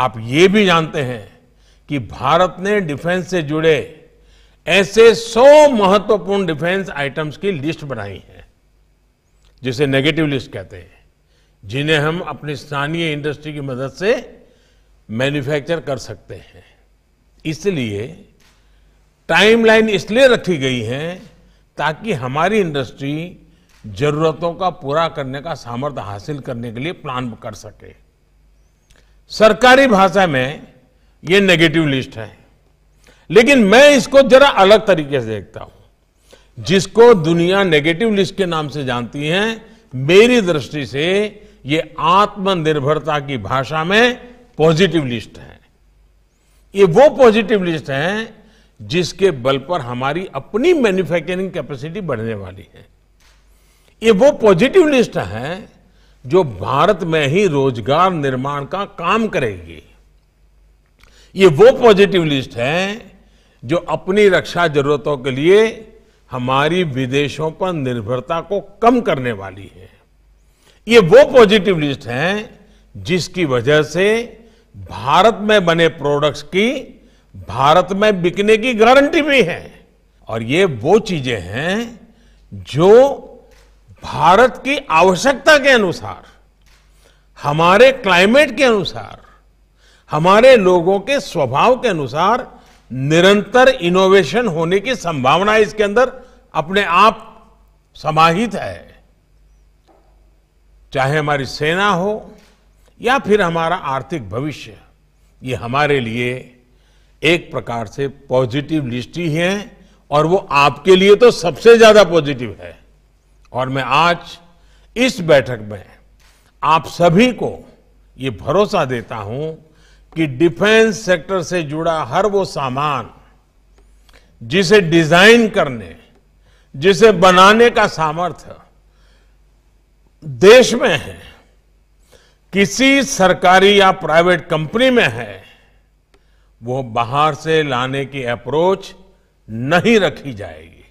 आप ये भी जानते हैं कि भारत ने डिफेंस से जुड़े ऐसे 100 महत्वपूर्ण डिफेंस आइटम्स की लिस्ट बनाई है जिसे नेगेटिव लिस्ट कहते हैं जिन्हें हम अपनी स्थानीय इंडस्ट्री की मदद से मैन्युफैक्चर कर सकते हैं इसलिए टाइमलाइन इसलिए रखी गई है ताकि हमारी इंडस्ट्री जरूरतों का पूरा करने का सामर्थ्य हासिल करने के लिए प्लान कर सके सरकारी भाषा में ये नेगेटिव लिस्ट है लेकिन मैं इसको जरा अलग तरीके से देखता हूं जिसको दुनिया नेगेटिव लिस्ट के नाम से जानती है मेरी दृष्टि से ये आत्मनिर्भरता की भाषा में पॉजिटिव लिस्ट है ये वो पॉजिटिव लिस्ट है जिसके बल पर हमारी अपनी मैन्युफैक्चरिंग कैपेसिटी बढ़ने वाली है ये वो पॉजिटिव लिस्ट है जो भारत में ही रोजगार निर्माण का काम करेगी ये वो पॉजिटिव लिस्ट है जो अपनी रक्षा जरूरतों के लिए हमारी विदेशों पर निर्भरता को कम करने वाली है ये वो पॉजिटिव लिस्ट है जिसकी वजह से भारत में बने प्रोडक्ट्स की भारत में बिकने की गारंटी भी है और ये वो चीजें हैं जो भारत की आवश्यकता के अनुसार हमारे क्लाइमेट के अनुसार हमारे लोगों के स्वभाव के अनुसार निरंतर इनोवेशन होने की संभावना इसके अंदर अपने आप समाहित है चाहे हमारी सेना हो या फिर हमारा आर्थिक भविष्य ये हमारे लिए एक प्रकार से पॉजिटिव लिस्ट ही है और वो आपके लिए तो सबसे ज्यादा पॉजिटिव है और मैं आज इस बैठक में आप सभी को ये भरोसा देता हूं कि डिफेंस सेक्टर से जुड़ा हर वो सामान जिसे डिजाइन करने जिसे बनाने का सामर्थ्य देश में है किसी सरकारी या प्राइवेट कंपनी में है वो बाहर से लाने की अप्रोच नहीं रखी जाएगी